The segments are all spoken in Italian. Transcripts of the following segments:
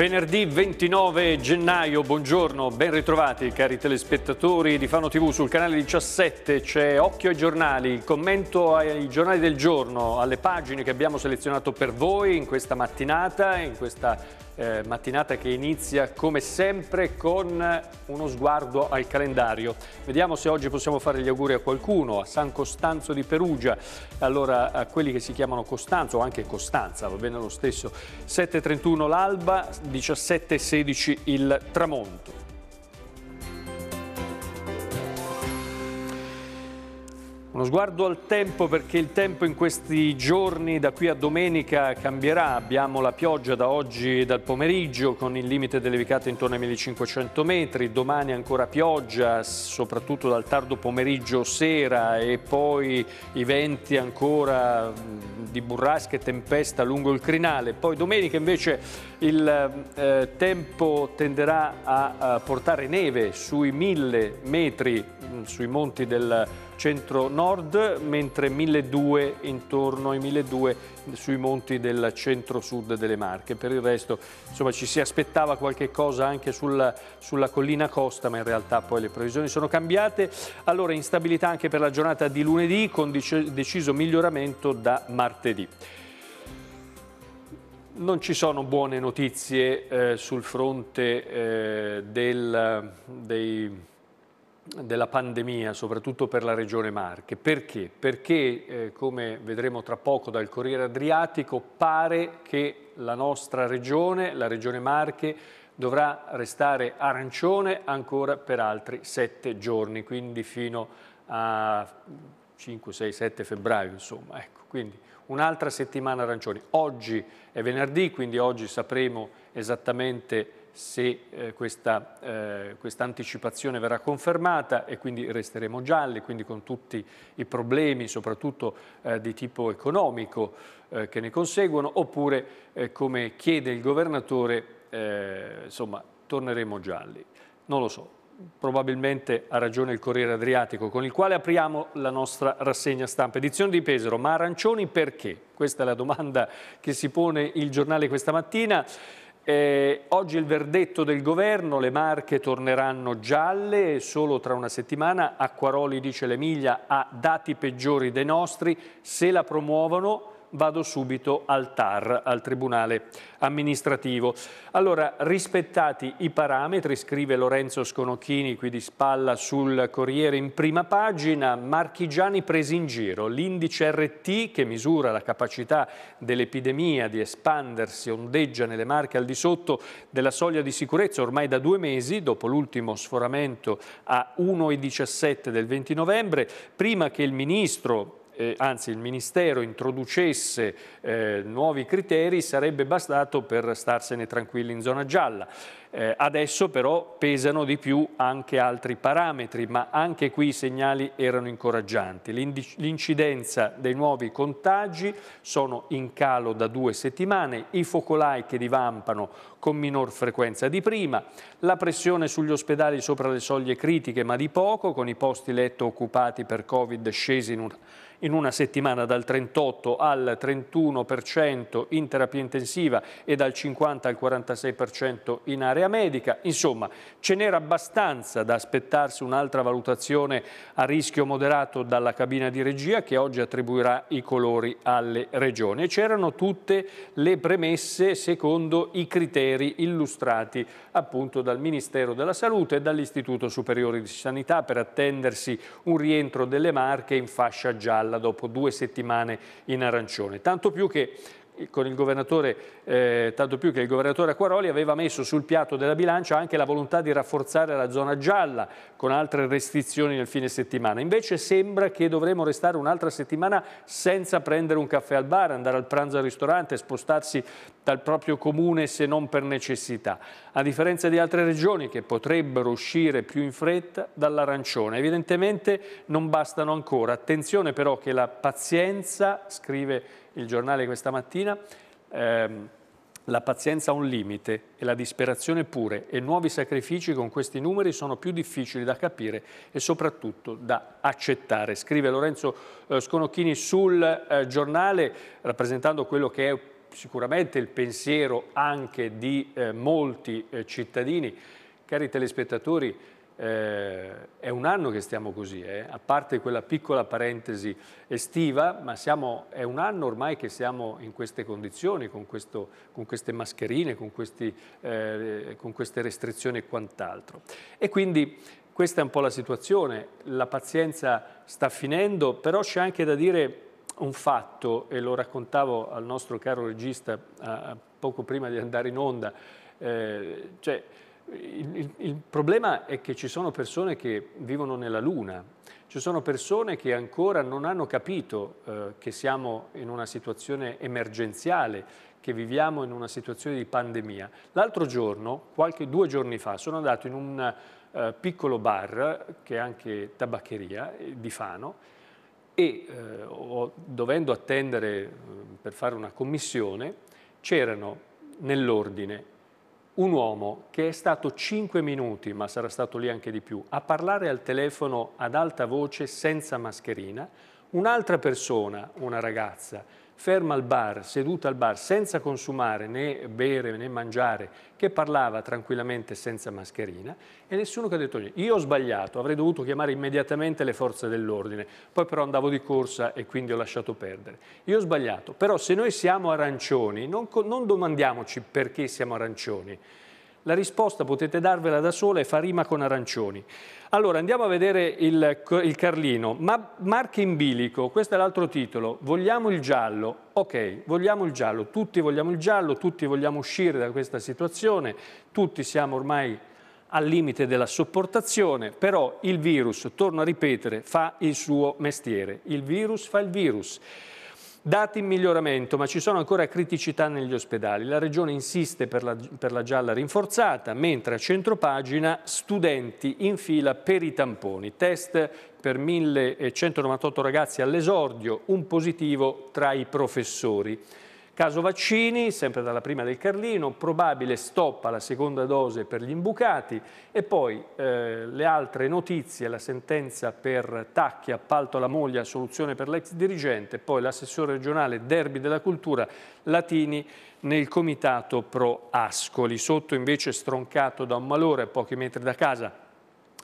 Venerdì 29 gennaio, buongiorno, ben ritrovati cari telespettatori di Fano TV. Sul canale 17 c'è Occhio ai giornali, il commento ai giornali del giorno, alle pagine che abbiamo selezionato per voi in questa mattinata, in questa eh, mattinata che inizia come sempre con uno sguardo al calendario. Vediamo se oggi possiamo fare gli auguri a qualcuno, a San Costanzo di Perugia, allora a quelli che si chiamano Costanzo o anche Costanza, va bene lo stesso, 7.31 l'alba, 17.16 il tramonto. Uno sguardo al tempo perché il tempo in questi giorni da qui a domenica cambierà. Abbiamo la pioggia da oggi e dal pomeriggio con il limite delle vicate intorno ai 1500 metri. Domani ancora pioggia, soprattutto dal tardo pomeriggio sera e poi i venti ancora di burrasca e tempesta lungo il crinale. Poi domenica invece il eh, tempo tenderà a, a portare neve sui 1000 metri sui monti del centro-nord, mentre 1200 intorno ai 1200 sui monti del centro-sud delle Marche. Per il resto insomma, ci si aspettava qualche cosa anche sulla, sulla, collina costa, ma in realtà poi le previsioni sono cambiate. Allora instabilità anche per la giornata di lunedì con deciso miglioramento da martedì. Non ci sono buone notizie eh, sul fronte eh, del, dei della pandemia, soprattutto per la Regione Marche. Perché? Perché, eh, come vedremo tra poco dal Corriere Adriatico, pare che la nostra Regione, la Regione Marche, dovrà restare arancione ancora per altri sette giorni, quindi fino a 5, 6, 7 febbraio, insomma. Ecco, quindi un'altra settimana arancione. Oggi è venerdì, quindi oggi sapremo esattamente se eh, questa eh, anticipazione verrà confermata e quindi resteremo gialli, quindi con tutti i problemi soprattutto eh, di tipo economico eh, che ne conseguono, oppure eh, come chiede il governatore, eh, insomma, torneremo gialli. Non lo so, probabilmente ha ragione il Corriere Adriatico, con il quale apriamo la nostra rassegna stampa. Edizione di Pesaro, ma arancioni perché? Questa è la domanda che si pone il giornale questa mattina. Eh, oggi il verdetto del governo, le marche torneranno gialle solo tra una settimana Acquaroli dice l'Emilia ha dati peggiori dei nostri, se la promuovono vado subito al TAR, al Tribunale Amministrativo. Allora, rispettati i parametri, scrive Lorenzo Sconocchini qui di spalla sul Corriere in prima pagina, marchigiani presi in giro, l'indice RT che misura la capacità dell'epidemia di espandersi ondeggia nelle marche al di sotto della soglia di sicurezza ormai da due mesi, dopo l'ultimo sforamento a 1,17 del 20 novembre, prima che il Ministro eh, anzi il Ministero introducesse eh, nuovi criteri sarebbe bastato per starsene tranquilli in zona gialla. Eh, adesso però pesano di più anche altri parametri, ma anche qui i segnali erano incoraggianti. L'incidenza dei nuovi contagi sono in calo da due settimane, i focolai che divampano con minor frequenza di prima, la pressione sugli ospedali sopra le soglie critiche ma di poco, con i posti letto occupati per Covid scesi in una in una settimana dal 38 al 31% in terapia intensiva e dal 50 al 46% in area medica. Insomma, ce n'era abbastanza da aspettarsi un'altra valutazione a rischio moderato dalla cabina di regia che oggi attribuirà i colori alle regioni. C'erano tutte le premesse secondo i criteri illustrati appunto dal Ministero della Salute e dall'Istituto Superiore di Sanità per attendersi un rientro delle marche in fascia gialla gialla dopo due settimane in arancione. Tanto più che con il governatore, eh, tanto più che il governatore Acquaroli aveva messo sul piatto della bilancia anche la volontà di rafforzare la zona gialla con altre restrizioni nel fine settimana. Invece sembra che dovremo restare un'altra settimana senza prendere un caffè al bar, andare al pranzo al ristorante, spostarsi dal proprio comune se non per necessità. A differenza di altre regioni che potrebbero uscire più in fretta dall'arancione. Evidentemente non bastano ancora. Attenzione però che la pazienza, scrive il giornale questa mattina, ehm, la pazienza ha un limite e la disperazione pure e nuovi sacrifici con questi numeri sono più difficili da capire e soprattutto da accettare. Scrive Lorenzo eh, Sconocchini sul eh, giornale rappresentando quello che è sicuramente il pensiero anche di eh, molti cittadini. Cari telespettatori, eh, è un anno che stiamo così, eh? a parte quella piccola parentesi estiva, ma siamo, è un anno ormai che siamo in queste condizioni, con, questo, con queste mascherine, con, questi, eh, con queste restrizioni e quant'altro. E quindi questa è un po' la situazione, la pazienza sta finendo, però c'è anche da dire un fatto, e lo raccontavo al nostro caro regista a, poco prima di andare in onda, eh, cioè, il, il, il, problema è che ci sono persone che vivono nella Luna, ci sono persone che ancora non hanno capito eh, che siamo in una situazione emergenziale, che viviamo in una situazione di pandemia. L'altro giorno, qualche due giorni fa, sono andato in un eh, piccolo bar, che è anche tabaccheria, eh, di Fano, e eh, ho, dovendo attendere eh, per fare una commissione, c'erano nell'ordine un uomo che è stato 5 minuti, ma sarà stato lì anche di più, a parlare al telefono ad alta voce senza mascherina, un'altra persona, una ragazza, ferma al bar, seduta al bar, senza consumare né bere né mangiare, che parlava tranquillamente senza mascherina e nessuno che ha detto niente. Io ho sbagliato, avrei dovuto chiamare immediatamente le forze dell'ordine, poi però andavo di corsa e quindi ho lasciato perdere. Io ho sbagliato, però se noi siamo arancioni non, non domandiamoci perché siamo arancioni, la risposta potete darvela da sola e fa rima con arancioni. Allora andiamo a vedere il, il Carlino. Ma, marche in bilico, questo è l'altro titolo. Vogliamo il giallo. Ok, vogliamo il giallo. Tutti vogliamo il giallo, tutti vogliamo uscire da questa situazione, tutti siamo ormai al limite della sopportazione, però il virus, torno a ripetere, fa il suo mestiere. Il virus fa il virus. Dati in miglioramento, ma ci sono ancora criticità negli ospedali. La Regione insiste per la, per la gialla rinforzata, mentre a centropagina studenti in fila per i tamponi. Test per 1198 ragazzi all'esordio, un positivo tra i professori. Caso vaccini, sempre dalla prima del Carlino, probabile stop alla seconda dose per gli imbucati e poi eh, le altre notizie, la sentenza per Tacchi, appalto alla moglie, soluzione per l'ex dirigente, poi l'assessore regionale Derby della Cultura, Latini nel comitato pro Ascoli, sotto invece stroncato da un malore a pochi metri da casa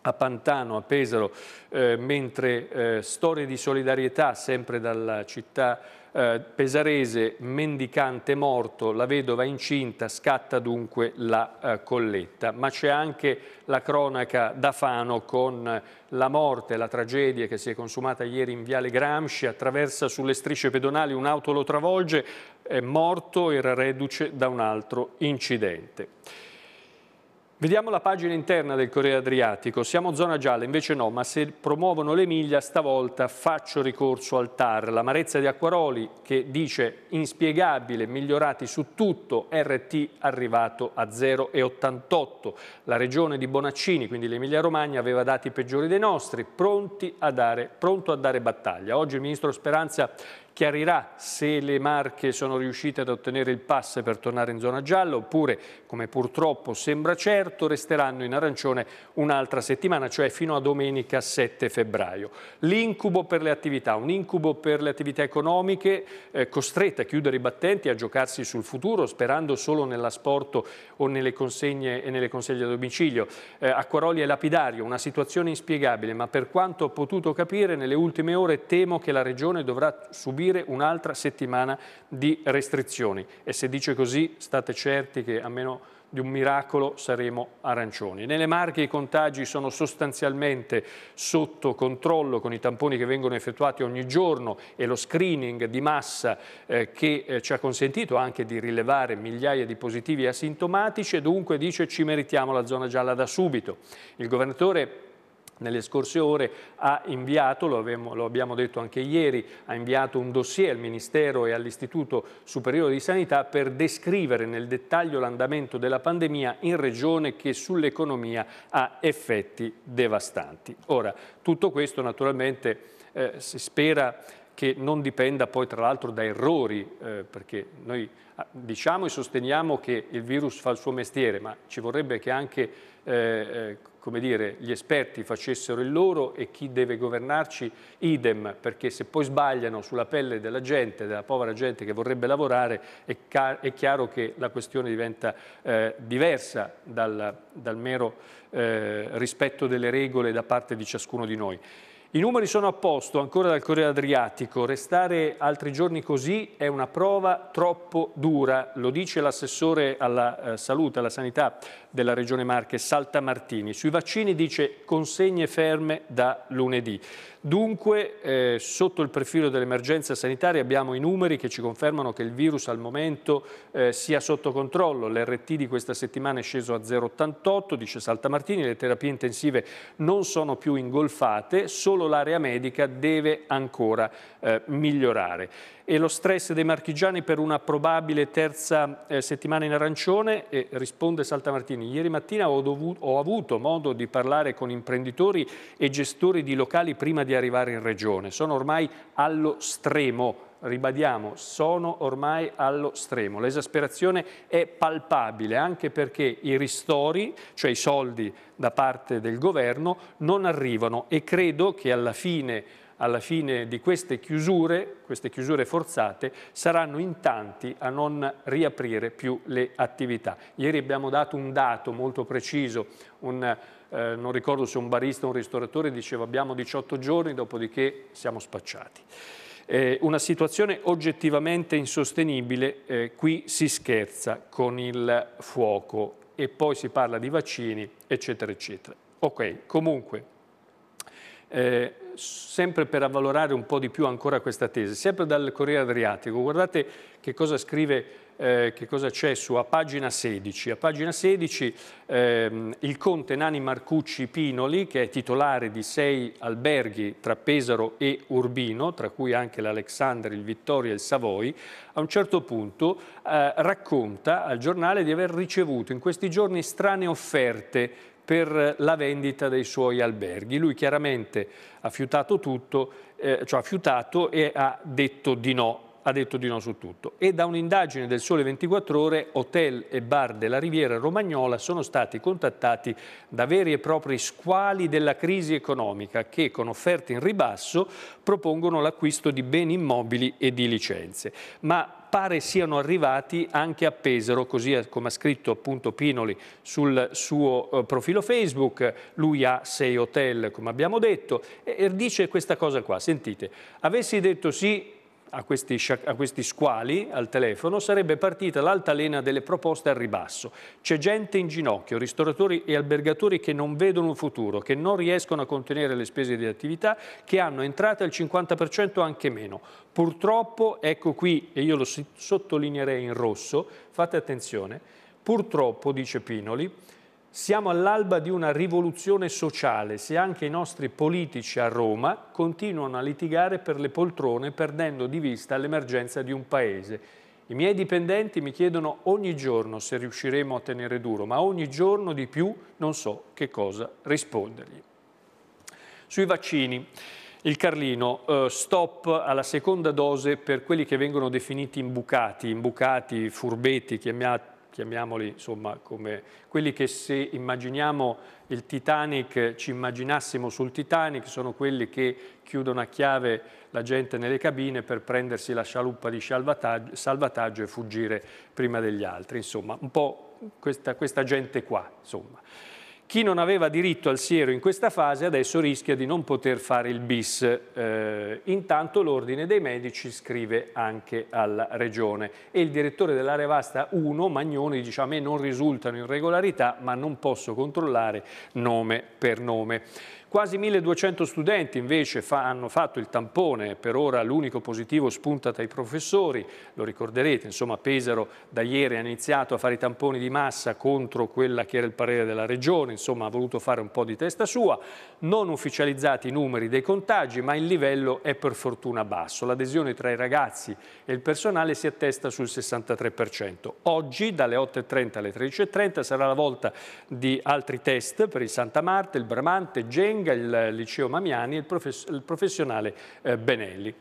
a Pantano, a Pesaro, eh, mentre eh, storie di solidarietà sempre dalla città eh, Pesarese, mendicante morto, la vedova incinta, scatta dunque la eh, colletta. Ma c'è anche la cronaca da Fano con la morte, la tragedia che si è consumata ieri in Viale Gramsci, attraversa sulle strisce pedonali, un'auto lo travolge, è morto, era reduce da un altro incidente. Vediamo la pagina interna del Corriere Adriatico. Siamo zona gialla, invece no, ma se promuovono l'Emilia stavolta faccio ricorso al TAR. L'amarezza di Acquaroli che dice inspiegabile, migliorati su tutto, RT arrivato a 0,88. La regione di Bonaccini, quindi l'Emilia Romagna, aveva dati peggiori dei nostri, pronti a dare, pronto a dare battaglia. Oggi il ministro Speranza chiarirà se le Marche sono riuscite ad ottenere il pass per tornare in zona gialla oppure, come purtroppo sembra certo, resteranno in arancione un'altra settimana, cioè fino a domenica 7 febbraio. L'incubo per le attività, un incubo per le attività economiche eh, costrette a chiudere i battenti, a giocarsi sul futuro, sperando solo nell'asporto o nelle consegne e nelle consegne a domicilio. Eh, Acquaroli è lapidario, una situazione inspiegabile, ma per quanto ho potuto capire nelle ultime ore temo che la Regione dovrà subire subire un'altra settimana di restrizioni e se dice così state certi che a meno di un miracolo saremo arancioni. Nelle Marche i contagi sono sostanzialmente sotto controllo con i tamponi che vengono effettuati ogni giorno e lo screening di massa eh, che eh, ci ha consentito anche di rilevare migliaia di positivi asintomatici e dunque dice ci meritiamo la zona gialla da subito. Il governatore nelle scorse ore ha inviato, lo, avevamo, lo, abbiamo detto anche ieri, ha inviato un dossier al Ministero e all'Istituto Superiore di Sanità per descrivere nel dettaglio l'andamento della pandemia in regione che sull'economia ha effetti devastanti. Ora, tutto questo naturalmente eh, si spera che non dipenda poi tra l'altro da errori, eh, perché noi ah, diciamo e sosteniamo che il virus fa il suo mestiere, ma ci vorrebbe che anche eh, eh come dire, gli esperti facessero il loro e chi deve governarci idem, perché se poi sbagliano sulla pelle della gente, della povera gente che vorrebbe lavorare, è, è chiaro che la questione diventa eh, diversa dal, dal mero eh, rispetto delle regole da parte di ciascuno di noi. I numeri sono a posto ancora dal Corriere Adriatico, restare altri giorni così è una prova troppo dura, lo dice l'assessore alla eh, salute, alla sanità della Regione Marche, Salta Martini. Sui vaccini dice consegne ferme da lunedì. Dunque, eh, sotto il profilo dell'emergenza sanitaria abbiamo i numeri che ci confermano che il virus al momento eh, sia sotto controllo. L'RT di questa settimana è sceso a 0,88, dice Salta Martini, le terapie intensive non sono più ingolfate, solo solo l'area medica deve ancora eh, migliorare. E lo stress dei marchigiani per una probabile terza eh, settimana in arancione, eh, risponde Saltamartini, ieri mattina ho, dovuto, ho avuto modo di parlare con imprenditori e gestori di locali prima di arrivare in regione, sono ormai allo stremo ribadiamo, sono ormai allo stremo. L'esasperazione è palpabile anche perché i ristori, cioè i soldi da parte del governo, non arrivano e credo che alla fine, alla fine di queste chiusure, queste chiusure forzate, saranno in tanti a non riaprire più le attività. Ieri abbiamo dato un dato molto preciso, un, eh, non ricordo se un barista o un ristoratore diceva abbiamo 18 giorni, dopodiché siamo spacciati eh, una situazione oggettivamente insostenibile, eh, qui si scherza con il fuoco e poi si parla di vaccini, eccetera, eccetera. Ok, comunque, eh, sempre per avvalorare un po' di più ancora questa tesi, sempre dal Corriere Adriatico, guardate che cosa scrive eh, che cosa c'è su a pagina 16. A pagina 16 ehm, il conte Nani Marcucci Pinoli, che è titolare di sei alberghi tra Pesaro e Urbino, tra cui anche l'Alexander, il Vittoria e il Savoy, a un certo punto eh, racconta al giornale di aver ricevuto in questi giorni strane offerte per la vendita dei suoi alberghi. Lui chiaramente ha fiutato tutto, eh, cioè ha fiutato e ha detto di no ha detto di no su tutto. E da un'indagine del Sole 24 Ore, hotel e bar della Riviera Romagnola sono stati contattati da veri e propri squali della crisi economica che, con offerte in ribasso, propongono l'acquisto di beni immobili e di licenze. Ma pare siano arrivati anche a Pesaro, così come ha scritto appunto Pinoli sul suo eh, profilo Facebook, lui ha sei hotel come abbiamo detto, e dice questa cosa qua, sentite, avessi detto sì a questi, a questi, squali al telefono sarebbe partita l'altalena delle proposte al ribasso. C'è gente in ginocchio, ristoratori e albergatori che non vedono un futuro, che non riescono a contenere le spese di attività, che hanno entrate al 50% anche meno. Purtroppo, ecco qui, e io lo sottolineerei in rosso, fate attenzione, purtroppo, dice Pinoli, siamo all'alba di una rivoluzione sociale se anche i nostri politici a Roma continuano a litigare per le poltrone perdendo di vista l'emergenza di un paese. I miei dipendenti mi chiedono ogni giorno se riusciremo a tenere duro, ma ogni giorno di più non so che cosa rispondergli. Sui vaccini. Il Carlino, eh, stop alla seconda dose per quelli che vengono definiti imbucati, imbucati, furbetti, chiamati chiamiamoli insomma come quelli che se immaginiamo il Titanic, ci immaginassimo sul Titanic, sono quelli che chiudono a chiave la gente nelle cabine per prendersi la scialuppa di salvataggio, salvataggio e fuggire prima degli altri, insomma un po' questa, questa gente qua, insomma. Chi non aveva diritto al siero in questa fase adesso rischia di non poter fare il bis. Eh, intanto l'Ordine dei Medici scrive anche alla Regione e il direttore dell'area vasta 1, Magnoni, dice a me non risultano irregolarità ma non posso controllare nome per nome. Quasi 1200 studenti invece fa, hanno fatto il tampone, per ora l'unico positivo spunta tra i professori, lo ricorderete, insomma Pesaro da ieri ha iniziato a fare i tamponi di massa contro quella che era il parere della regione, insomma ha voluto fare un po' di testa sua, non ufficializzati i numeri dei contagi ma il livello è per fortuna basso, l'adesione tra i ragazzi e il personale si attesta sul 63%. Oggi dalle 8.30 alle 13.30 sarà la volta di altri test per il Santa Marta, il Bramante, Genga, Coringa, il liceo Mamiani e il, professionale eh, Benelli.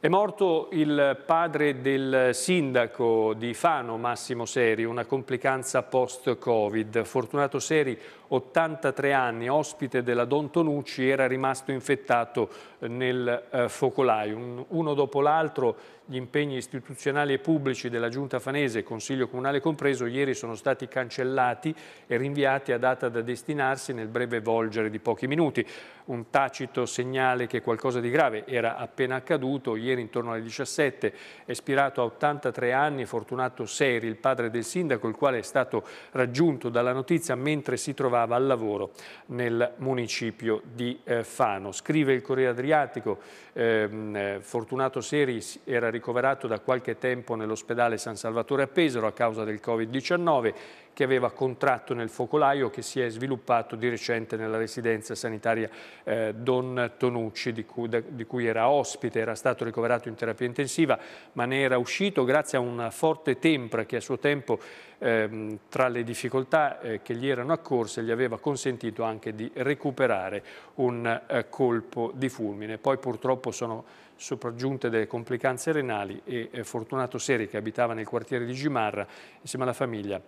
È morto il padre del sindaco di Fano, Massimo Seri, una complicanza post-Covid. Fortunato Seri, 83 anni, ospite della Don Tonucci, era rimasto infettato nel eh, focolaio. Uno dopo l'altro gli impegni istituzionali e pubblici della Giunta Fanese, Consiglio Comunale compreso, ieri sono stati cancellati e rinviati a data da destinarsi nel breve volgere di pochi minuti. Un tacito segnale che qualcosa di grave era appena accaduto. Ieri intorno alle 17 è spirato a 83 anni Fortunato Seri, il padre del sindaco, il quale è stato raggiunto dalla notizia mentre si trovava al lavoro nel municipio di eh, Fano. Scrive il Corriere Adriatico, ehm, eh, Fortunato Seri era ricordato ricoverato da qualche tempo nell'ospedale San Salvatore a Pesaro a causa del Covid-19 che aveva contratto nel focolaio che si è sviluppato di recente nella residenza sanitaria eh, Don Tonucci di cui, da, di cui era ospite, era stato ricoverato in terapia intensiva ma ne era uscito grazie a una forte tempra che a suo tempo Ehm, tra le difficoltà eh, che gli erano accorse gli aveva consentito anche di recuperare un eh, colpo di fulmine. Poi purtroppo sono sopraggiunte delle complicanze renali e eh, Fortunato Seri che abitava nel quartiere di Gimarra insieme alla famiglia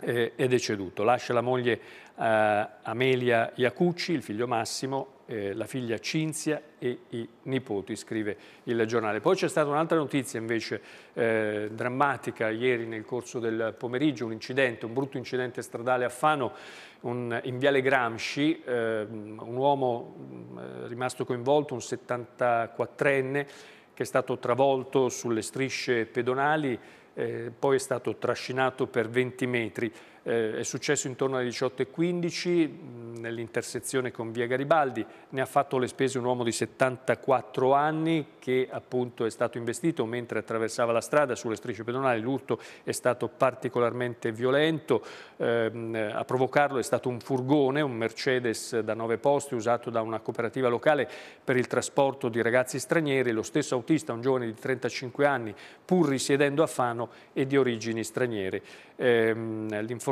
eh, è deceduto. Lascia la moglie eh, Amelia Iacucci, il figlio Massimo, eh, la figlia Cinzia e i nipoti, scrive il giornale. Poi c'è stata un'altra notizia invece eh, drammatica ieri nel corso del pomeriggio, un incidente, un brutto incidente stradale a Fano, un, in Viale Gramsci, eh, un uomo mm, eh, rimasto coinvolto, un 74enne, che è stato travolto sulle strisce pedonali, eh, poi è stato trascinato per 20 metri eh, è successo intorno alle 18.15 nell'intersezione con via Garibaldi, ne ha fatto le spese un uomo di 74 anni che appunto è stato investito mentre attraversava la strada sulle strisce pedonali, l'urto è stato particolarmente violento, eh, a provocarlo è stato un furgone, un Mercedes da 9 posti usato da una cooperativa locale per il trasporto di ragazzi stranieri, lo stesso autista, un giovane di 35 anni, pur risiedendo a Fano e di origini straniere. Eh,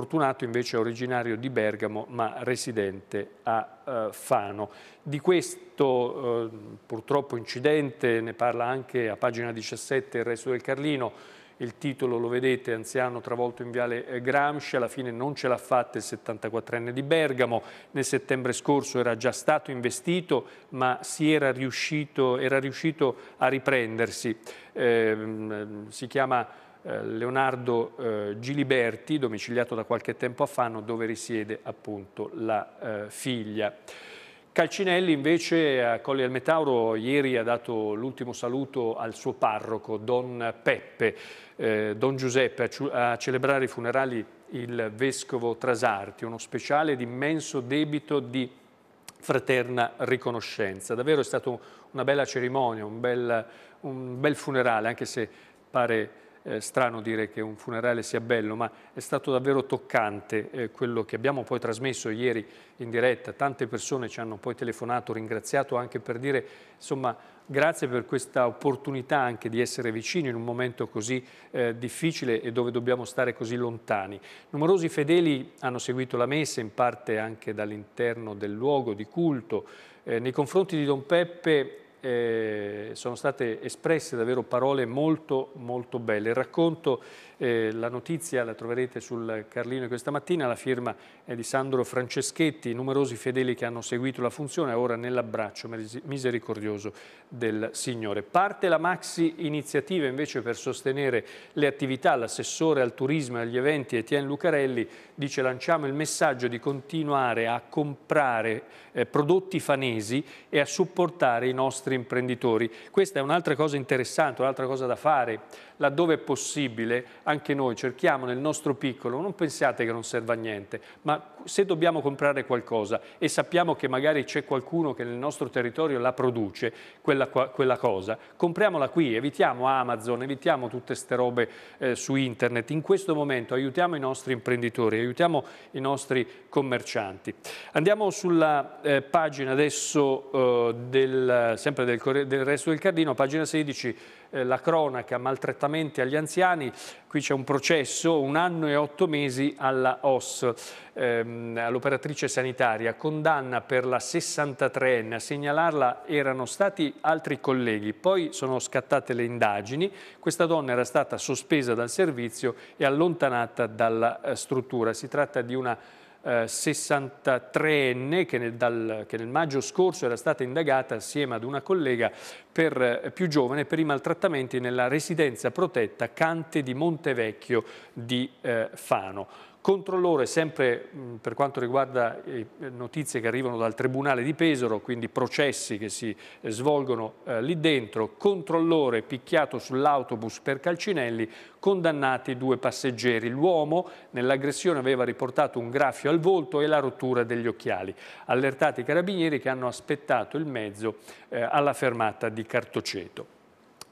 Fortunato invece è originario di Bergamo ma residente a eh, Fano. Di questo eh, purtroppo incidente ne parla anche a pagina 17 il resto del Carlino, il titolo lo vedete, anziano travolto in viale eh, Gramsci, alla fine non ce l'ha fatta il 74enne di Bergamo, nel settembre scorso era già stato investito ma era riuscito, era riuscito a riprendersi. Eh, si chiama eh, Leonardo eh, Giliberti, domiciliato da qualche tempo a fa, dove risiede appunto la eh, figlia. Calcinelli invece a Colli al Metauro ieri ha dato l'ultimo saluto al suo parroco, Don Peppe, eh, Don Giuseppe, a, a celebrare i funerali il Vescovo Trasarti, uno speciale di immenso debito di fraterna riconoscenza. Davvero è stata una bella cerimonia, un bel, un bel funerale, anche se pare eh, strano dire che un funerale sia bello, ma è stato davvero toccante eh, quello che abbiamo poi trasmesso ieri in diretta. Tante persone ci hanno poi telefonato, ringraziato anche per dire, insomma, grazie per questa opportunità anche di essere vicini in un momento così eh, difficile e dove dobbiamo stare così lontani. Numerosi fedeli hanno seguito la messa, in parte anche dall'interno del luogo di culto. Eh, nei confronti di Don Peppe eh, sono state espresse davvero parole molto molto belle. Il racconto, eh, la notizia la troverete sul Carlino questa mattina, la firma è di Sandro Franceschetti, numerosi fedeli che hanno seguito la funzione, ora nell'abbraccio misericordioso del Signore. Parte la maxi iniziativa invece per sostenere le attività, l'assessore al turismo e agli eventi Etienne Lucarelli dice lanciamo il messaggio di continuare a comprare eh, prodotti fanesi e a supportare i nostri imprenditori. Questa è un'altra cosa interessante, un'altra cosa da fare. Laddove è possibile, anche noi cerchiamo nel nostro piccolo, non pensiate che non serva a niente, ma se dobbiamo comprare qualcosa e sappiamo che magari c'è qualcuno che nel nostro territorio la produce, quella, quella cosa, compriamola qui, evitiamo Amazon, evitiamo tutte queste robe eh, su internet. In questo momento aiutiamo i nostri imprenditori, aiutiamo i nostri commercianti. Andiamo sulla eh, pagina adesso eh, del, sempre del, del resto del Cardino, pagina 16 eh, la cronaca, maltrattamenti agli anziani, qui c'è un processo, un anno e otto mesi alla OS, ehm, all'operatrice sanitaria, condanna per la 63enne, a segnalarla erano stati altri colleghi, poi sono scattate le indagini, questa donna era stata sospesa dal servizio e allontanata dalla eh, struttura, si tratta di una 63enne eh, che nel, dal, che nel, maggio scorso era stata indagata assieme ad una collega per, eh, più giovane per i maltrattamenti nella residenza protetta Cante di Montevecchio di eh, Fano controllore sempre mm, per quanto riguarda notizie che arrivano dal Tribunale di Pesaro, quindi processi che si eh, svolgono eh, lì dentro, controllore picchiato sull'autobus per Calcinelli, condannati due passeggeri. L'uomo nell'aggressione aveva riportato un graffio al volto e la rottura degli occhiali. Allertati i carabinieri che hanno aspettato il mezzo eh, alla fermata di Cartoceto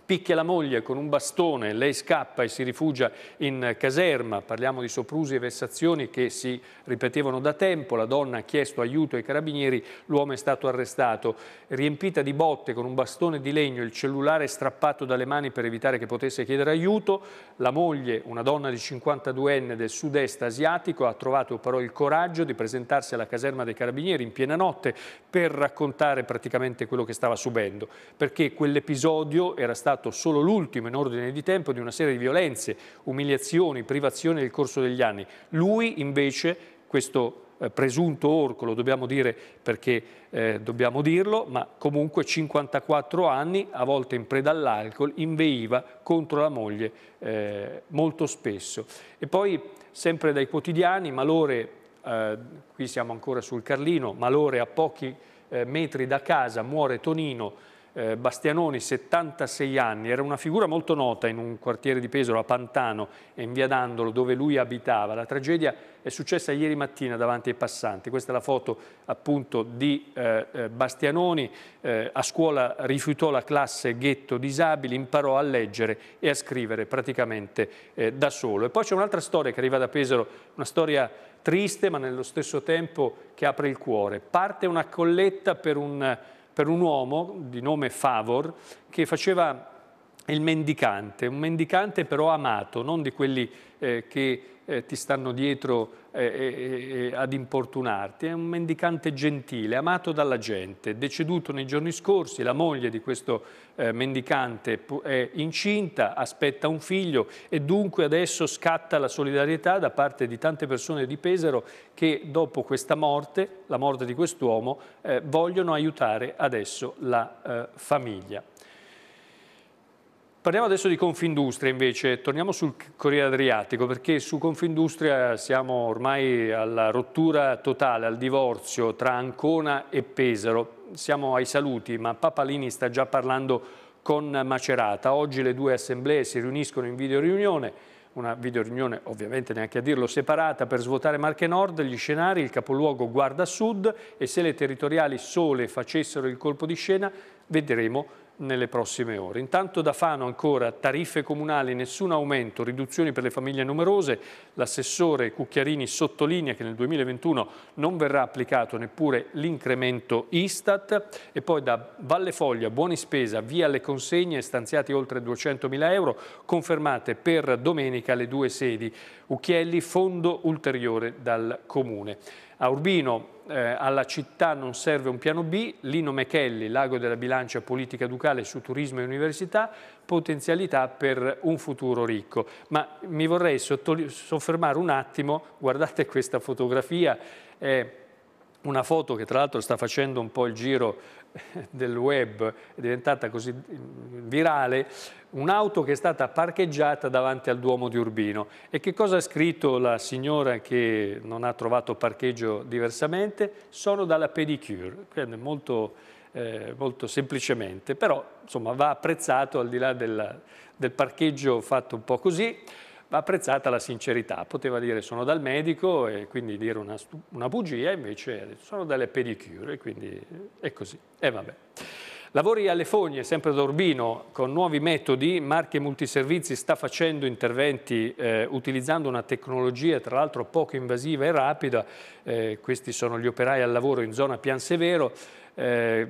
picchia la moglie con un bastone, lei scappa e si rifugia in caserma, parliamo di soprusi e vessazioni che si ripetevano da tempo, la donna ha chiesto aiuto ai carabinieri, l'uomo è stato arrestato, riempita di botte con un bastone di legno, il cellulare strappato dalle mani per evitare che potesse chiedere aiuto, la moglie, una donna di 52enne del sud-est asiatico, ha trovato però il coraggio di presentarsi alla caserma dei carabinieri in piena notte per raccontare praticamente quello che stava subendo, perché quell'episodio era stato stato solo l'ultimo in ordine di tempo di una serie di violenze, umiliazioni, privazioni nel corso degli anni. Lui invece, questo eh, presunto orco, lo dobbiamo dire perché eh, dobbiamo dirlo, ma comunque 54 anni, a volte in preda all'alcol, inveiva contro la moglie eh, molto spesso. E poi sempre dai quotidiani, Malore, eh, qui siamo ancora sul Carlino, Malore a pochi eh, metri da casa muore Tonino, eh, Bastianoni, 76 anni, era una figura molto nota in un quartiere di Pesaro, a Pantano e in via Dandolo, dove lui abitava. La tragedia è successa ieri mattina davanti ai passanti. Questa è la foto appunto di eh, eh, Bastianoni, eh, a scuola rifiutò la classe ghetto disabili, imparò a leggere e a scrivere praticamente eh, da solo. E poi c'è un'altra storia che arriva da Pesaro, una storia triste ma nello stesso tempo che apre il cuore. Parte una colletta per un per un uomo di nome Favor che faceva il mendicante, un mendicante però amato, non di quelli eh, che eh, ti stanno dietro eh, eh, eh, eh, ad importunarti, è un mendicante gentile, amato dalla gente, deceduto nei giorni scorsi, la moglie di questo mendicante è incinta, aspetta un figlio e dunque adesso scatta la solidarietà da parte di tante persone di Pesaro che dopo questa morte, la morte di quest'uomo, vogliono aiutare adesso la famiglia. Parliamo adesso di Confindustria invece, torniamo sul Corriere Adriatico perché su Confindustria siamo ormai alla rottura totale, al divorzio tra Ancona e Pesaro. Siamo ai saluti ma Papalini sta già parlando con Macerata. Oggi le due assemblee si riuniscono in video una video ovviamente neanche a dirlo separata per svuotare Marche Nord, gli scenari, il capoluogo guarda sud e se le territoriali sole facessero il colpo di scena vedremo nelle prossime ore. Intanto da Fano ancora tariffe comunali, nessun aumento, riduzioni per le famiglie numerose. L'assessore Cucchiarini sottolinea che nel 2021 non verrà applicato neppure l'incremento Istat e poi da Valle Foglia, buoni spesa, via le consegne, stanziati oltre 200 mila euro, confermate per domenica le due sedi. Ucchielli, fondo ulteriore dal Comune. A Urbino eh, alla città non serve un piano B, Lino Mechelli, Lago della Bilancia Politica Ducale su Turismo e Università, potenzialità per un futuro ricco. Ma mi vorrei soffermare un attimo, guardate questa fotografia, è una foto che tra l'altro sta facendo un po' il giro del web è diventata così virale, un'auto che è stata parcheggiata davanti al Duomo di Urbino. E che cosa ha scritto la signora che non ha trovato parcheggio diversamente? Sono dalla pedicure, quindi molto, eh, molto semplicemente, però insomma va apprezzato al di là del, del parcheggio fatto un po' così va apprezzata la sincerità. Poteva dire sono dal medico e quindi dire una, una bugia, invece sono dalle pedicure, quindi eh, è così. E vabbè. Lavori alle fogne, sempre ad Urbino, con nuovi metodi, Marche Multiservizi sta facendo interventi eh, utilizzando una tecnologia tra l'altro poco invasiva e rapida, eh, questi sono gli operai al lavoro in zona Pian Severo, eh,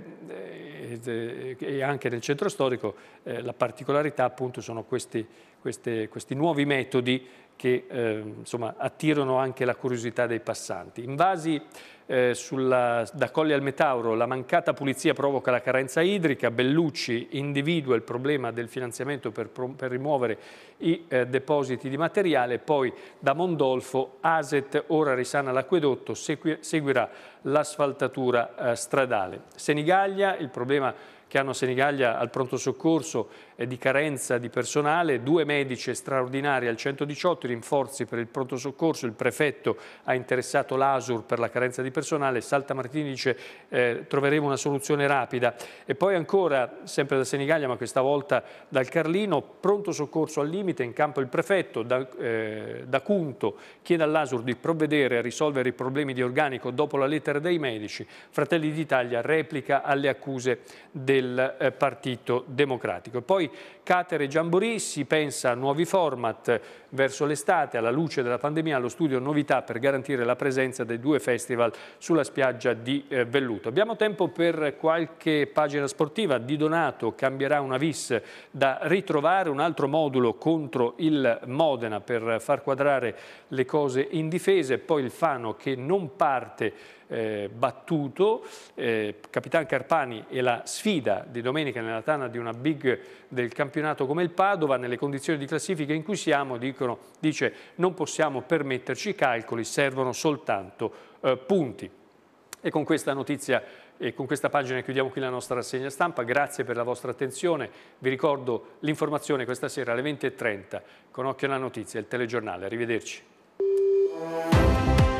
eh, eh e anche nel centro storico la particolarità appunto sono questi queste, questi nuovi metodi che eh, insomma, attirano anche la curiosità dei passanti. Invasi eh, sulla, da Colli al Metauro, la mancata pulizia provoca la carenza idrica, Bellucci individua il problema del finanziamento per, per rimuovere i eh, depositi di materiale, poi da Mondolfo Aset ora risana l'acquedotto, seguirà l'asfaltatura eh, stradale. Senigallia, il problema che hanno a Senigallia al pronto soccorso eh, di carenza di personale, due medici straordinari al 118, rinforzi per il pronto soccorso, il prefetto ha interessato l'ASUR per la carenza di personale, Salta Martini dice eh, troveremo una soluzione rapida. E poi ancora, sempre da Senigallia ma questa volta dal Carlino, pronto soccorso al limite, in campo il prefetto, da, eh, da Cunto chiede all'ASUR di provvedere a risolvere i problemi di organico dopo la lettera dei medici, Fratelli d'Italia replica alle accuse del del eh, Partito Democratico. Poi Catere Giamborì si pensa a nuovi format eh, verso l'estate, alla luce della pandemia, allo studio novità per garantire la presenza dei due festival sulla spiaggia di eh, Velluto. Abbiamo tempo per qualche pagina sportiva. Di Donato cambierà una vis da ritrovare, un altro modulo contro il Modena per far quadrare le cose in difese, poi il Fano che non parte eh, battuto. Eh, Capitan Carpani e la sfida di domenica nella tana di una big del campionato come il Padova, nelle condizioni di classifica in cui siamo, dicono, dice non possiamo permetterci calcoli, servono soltanto eh, punti. E con questa notizia e con questa pagina chiudiamo qui la nostra rassegna stampa, grazie per la vostra attenzione, vi ricordo l'informazione questa sera alle 20.30 con Occhio alla Notizia, il telegiornale, arrivederci.